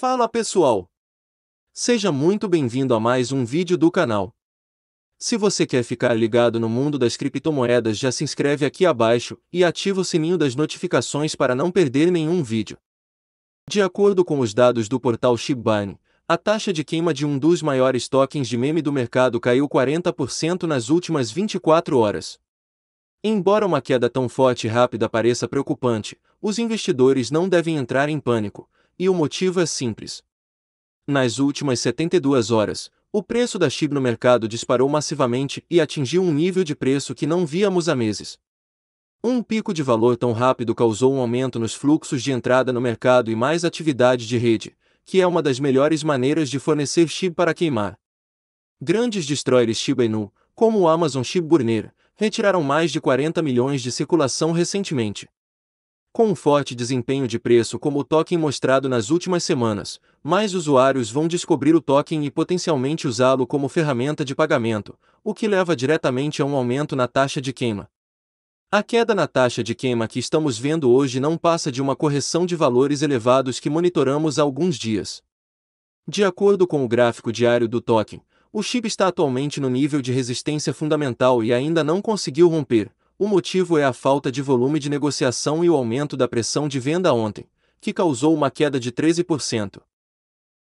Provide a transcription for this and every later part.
Fala pessoal! Seja muito bem-vindo a mais um vídeo do canal. Se você quer ficar ligado no mundo das criptomoedas já se inscreve aqui abaixo e ativa o sininho das notificações para não perder nenhum vídeo. De acordo com os dados do portal Shibane, a taxa de queima de um dos maiores tokens de meme do mercado caiu 40% nas últimas 24 horas. Embora uma queda tão forte e rápida pareça preocupante, os investidores não devem entrar em pânico, e o motivo é simples. Nas últimas 72 horas, o preço da chip no mercado disparou massivamente e atingiu um nível de preço que não víamos há meses. Um pico de valor tão rápido causou um aumento nos fluxos de entrada no mercado e mais atividade de rede, que é uma das melhores maneiras de fornecer chip para queimar. Grandes destroyers Shiba Inu, como o Amazon Chip Burner, retiraram mais de 40 milhões de circulação recentemente. Com um forte desempenho de preço como o token mostrado nas últimas semanas, mais usuários vão descobrir o token e potencialmente usá-lo como ferramenta de pagamento, o que leva diretamente a um aumento na taxa de queima. A queda na taxa de queima que estamos vendo hoje não passa de uma correção de valores elevados que monitoramos há alguns dias. De acordo com o gráfico diário do token, o chip está atualmente no nível de resistência fundamental e ainda não conseguiu romper, o motivo é a falta de volume de negociação e o aumento da pressão de venda ontem, que causou uma queda de 13%.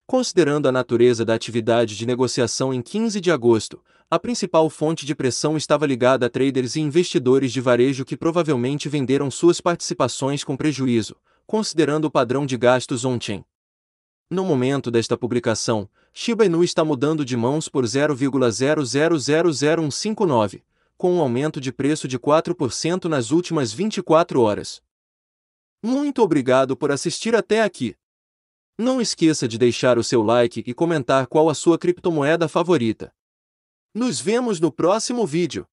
Considerando a natureza da atividade de negociação em 15 de agosto, a principal fonte de pressão estava ligada a traders e investidores de varejo que provavelmente venderam suas participações com prejuízo, considerando o padrão de gastos ontem. No momento desta publicação, Shiba Inu está mudando de mãos por 0,000159 com um aumento de preço de 4% nas últimas 24 horas. Muito obrigado por assistir até aqui. Não esqueça de deixar o seu like e comentar qual a sua criptomoeda favorita. Nos vemos no próximo vídeo.